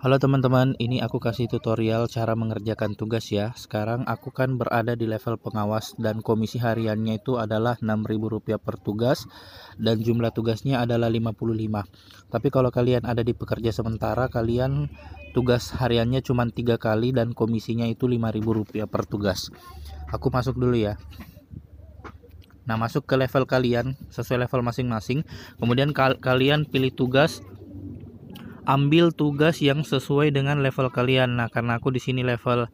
Halo teman-teman, ini aku kasih tutorial cara mengerjakan tugas ya. Sekarang aku kan berada di level pengawas dan komisi hariannya itu adalah Rp6.000 per tugas dan jumlah tugasnya adalah 55. Tapi kalau kalian ada di pekerja sementara, kalian tugas hariannya cuma tiga kali dan komisinya itu Rp5.000 per tugas. Aku masuk dulu ya. Nah, masuk ke level kalian sesuai level masing-masing. Kemudian kal kalian pilih tugas ambil tugas yang sesuai dengan level kalian. Nah, karena aku di sini level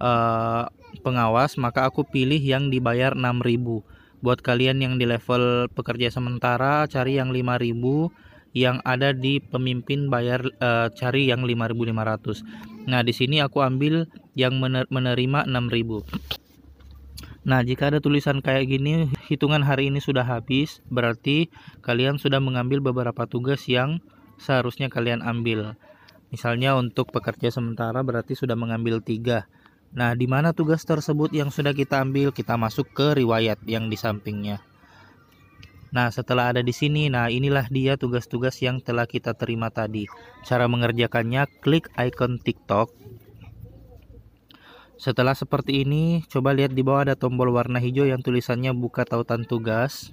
uh, pengawas, maka aku pilih yang dibayar 6.000. Buat kalian yang di level pekerja sementara, cari yang 5.000 yang ada di pemimpin bayar uh, cari yang 5.500. Nah, di sini aku ambil yang mener menerima 6.000. Nah, jika ada tulisan kayak gini, hitungan hari ini sudah habis, berarti kalian sudah mengambil beberapa tugas yang seharusnya kalian ambil. Misalnya untuk pekerja sementara berarti sudah mengambil tiga. Nah, di mana tugas tersebut yang sudah kita ambil, kita masuk ke riwayat yang di sampingnya. Nah, setelah ada di sini, nah inilah dia tugas-tugas yang telah kita terima tadi. Cara mengerjakannya, klik icon TikTok. Setelah seperti ini, coba lihat di bawah ada tombol warna hijau yang tulisannya buka tautan tugas.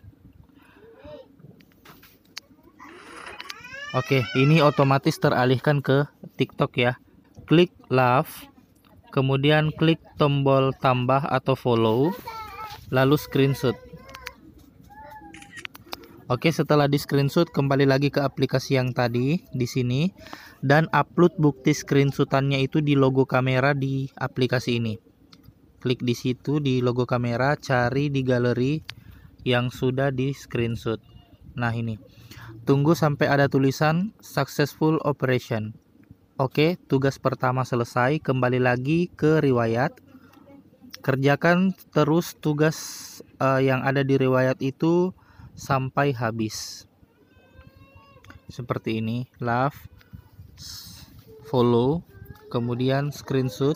Oke, ini otomatis teralihkan ke TikTok ya. Klik love, kemudian klik tombol tambah atau follow, lalu screenshot. Oke, setelah di screenshot kembali lagi ke aplikasi yang tadi di sini dan upload bukti screenshotannya itu di logo kamera di aplikasi ini. Klik di situ di logo kamera, cari di galeri yang sudah di screenshot. Nah ini, tunggu sampai ada tulisan successful operation. Oke, tugas pertama selesai, kembali lagi ke riwayat. Kerjakan terus tugas uh, yang ada di riwayat itu sampai habis. Seperti ini, love, follow, kemudian screenshot.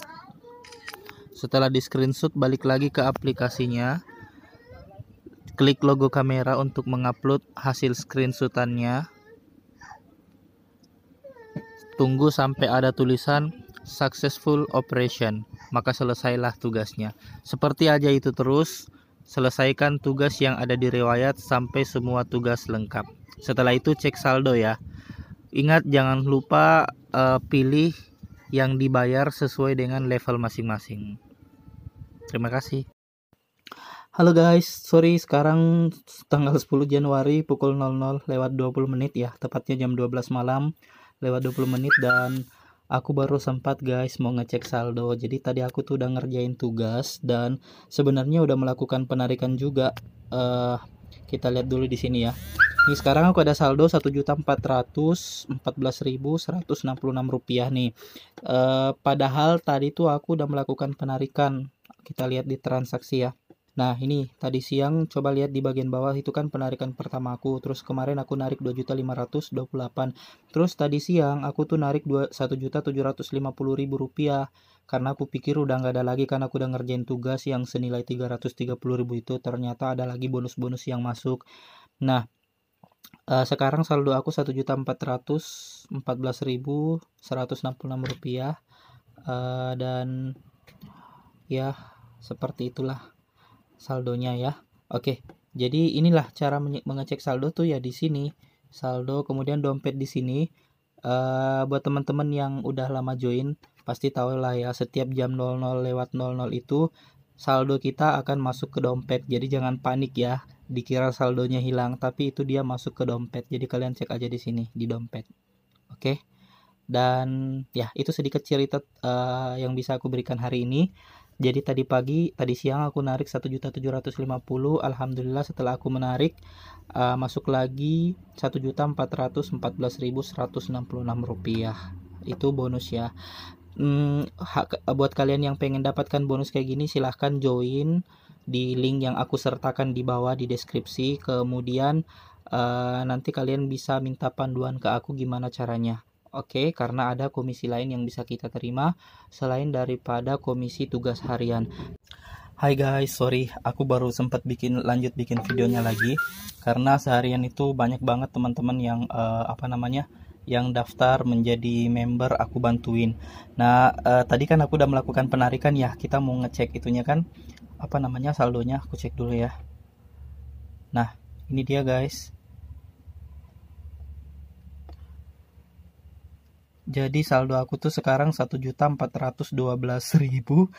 Setelah di screenshot, balik lagi ke aplikasinya Klik logo kamera untuk mengupload hasil screenshotannya. Tunggu sampai ada tulisan successful operation, maka selesailah tugasnya. Seperti aja itu terus, selesaikan tugas yang ada di riwayat sampai semua tugas lengkap. Setelah itu cek saldo ya. Ingat jangan lupa uh, pilih yang dibayar sesuai dengan level masing-masing. Terima kasih. Halo guys, sorry sekarang tanggal 10 Januari pukul 00 lewat 20 menit ya, tepatnya jam 12 malam lewat 20 menit dan aku baru sempat guys mau ngecek saldo. Jadi tadi aku tuh udah ngerjain tugas dan sebenarnya udah melakukan penarikan juga. Uh, kita lihat dulu di sini ya. Ini sekarang aku ada saldo 1.414.166 rupiah nih. Uh, padahal tadi tuh aku udah melakukan penarikan. Kita lihat di transaksi ya Nah, ini tadi siang coba lihat di bagian bawah itu kan penarikan pertama aku. Terus kemarin aku narik 2.528. Terus tadi siang aku tuh narik 1.750.000 rupiah karena aku pikir udah nggak ada lagi karena aku udah ngerjain tugas yang senilai 330.000 itu ternyata ada lagi bonus-bonus yang masuk. Nah, uh, sekarang saldo aku 1.414.166 rupiah uh, dan ya seperti itulah saldonya ya. Oke, jadi inilah cara mengecek saldo tuh ya di sini. Saldo kemudian dompet di sini. Uh, buat teman-teman yang udah lama join pasti tahu lah ya setiap jam 00 lewat 00 itu saldo kita akan masuk ke dompet. Jadi jangan panik ya. Dikira saldonya hilang tapi itu dia masuk ke dompet. Jadi kalian cek aja di sini di dompet. Oke. Okay? Dan ya, itu sedikit cerita uh, yang bisa aku berikan hari ini. Jadi tadi pagi, tadi siang aku narik 1.750. Alhamdulillah setelah aku menarik uh, masuk lagi 1.414.166 rupiah. Itu bonus ya. Hmm, hak, buat kalian yang pengen dapatkan bonus kayak gini silahkan join di link yang aku sertakan di bawah di deskripsi. Kemudian uh, nanti kalian bisa minta panduan ke aku gimana caranya. Oke, okay, karena ada komisi lain yang bisa kita terima selain daripada komisi tugas harian. Hai guys, sorry aku baru sempat bikin lanjut bikin videonya lagi karena seharian itu banyak banget teman-teman yang uh, apa namanya yang daftar menjadi member aku bantuin. Nah, uh, tadi kan aku udah melakukan penarikan ya. Kita mau ngecek itunya kan apa namanya saldonya aku cek dulu ya. Nah, ini dia guys. Jadi saldo aku tuh sekarang satu juta empat ratus dua belas ribu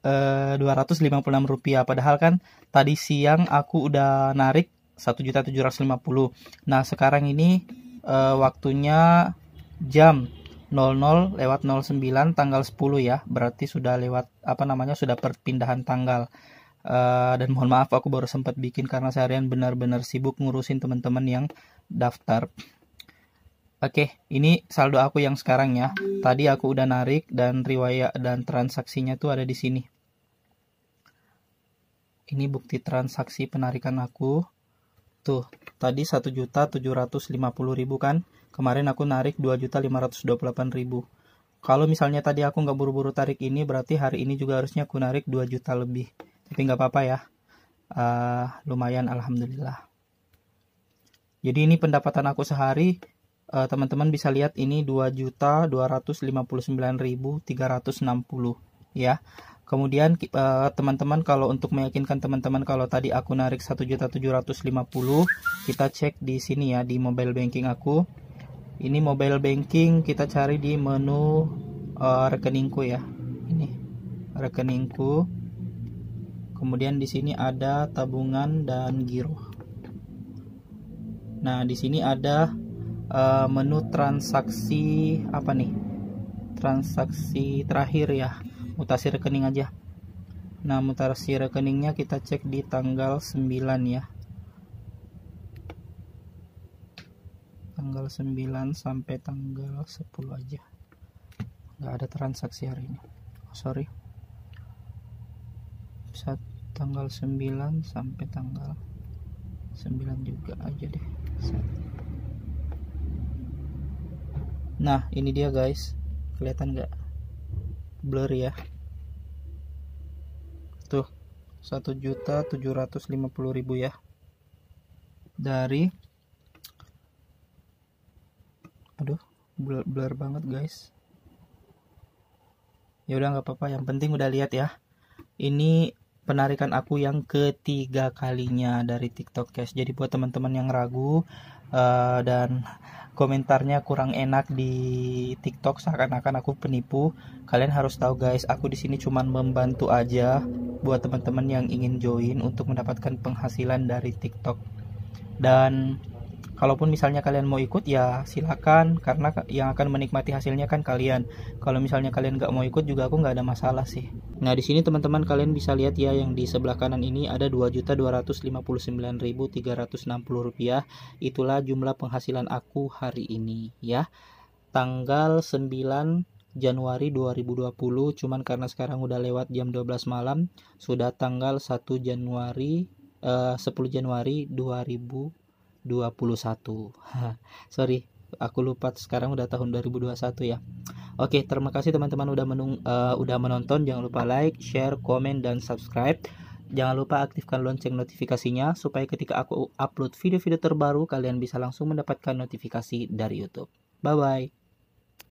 eh, dua ratus lima puluh enam rupiah. Padahal kan tadi siang aku udah narik satu juta tujuh ratus lima puluh. Nah sekarang ini uh, waktunya jam 00 lewat 09 tanggal 10 ya. Berarti sudah lewat apa namanya sudah perpindahan tanggal. Uh, dan mohon maaf aku baru sempat bikin karena seharian benar-benar sibuk ngurusin teman-teman yang daftar. Oke, ini saldo aku yang sekarang ya. Tadi aku udah narik dan riwayat dan transaksinya tuh ada di sini. Ini bukti transaksi penarikan aku. Tuh, tadi 1.750.000 kan. Kemarin aku narik 2.528.000. Kalau misalnya tadi aku nggak buru-buru tarik ini, berarti hari ini juga harusnya aku narik 2 juta lebih. Tapi nggak apa-apa ya. Uh, lumayan, alhamdulillah. Jadi ini pendapatan aku sehari Eh, teman-teman bisa lihat ini 2.259.360 ya. Kemudian eh, teman-teman kalau untuk meyakinkan teman-teman kalau tadi aku narik 1.750, kita cek di sini ya di mobile banking aku. Ini mobile banking kita cari di menu uh, rekeningku ya. Ini rekeningku. Kemudian di sini ada tabungan dan giro. Nah, di sini ada uh, menu transaksi apa nih transaksi terakhir ya mutasi rekening aja nah mutasi rekeningnya kita cek di tanggal 9 ya tanggal 9 sampai tanggal 10 aja nggak ada transaksi hari ini oh, sorry Bisa tanggal 9 sampai tanggal 9 juga aja deh nah ini dia guys kelihatan nggak blur ya tuh 1.750.000 ya dari aduh blur, blur banget guys ya udah nggak apa-apa yang penting udah lihat ya ini penarikan aku yang ketiga kalinya dari TikTok Cash. Jadi buat teman-teman yang ragu uh, dan komentarnya kurang enak di TikTok seakan-akan aku penipu, kalian harus tahu guys, aku di sini cuman membantu aja buat teman-teman yang ingin join untuk mendapatkan penghasilan dari TikTok. Dan kalaupun misalnya kalian mau ikut ya silakan karena yang akan menikmati hasilnya kan kalian kalau misalnya kalian nggak mau ikut juga aku nggak ada masalah sih nah di sini teman-teman kalian bisa lihat ya yang di sebelah kanan ini ada 2.259.360 rupiah itulah jumlah penghasilan aku hari ini ya tanggal 9 Januari 2020 cuman karena sekarang udah lewat jam 12 malam sudah tanggal 1 Januari eh, uh, 10 Januari 2020 Sorry, aku lupa sekarang udah tahun 2021 ya. Oke, terima kasih teman-teman udah menung, uh, udah menonton. Jangan lupa like, share, komen dan subscribe. Jangan lupa aktifkan lonceng notifikasinya supaya ketika aku upload video-video terbaru kalian bisa langsung mendapatkan notifikasi dari YouTube. Bye bye.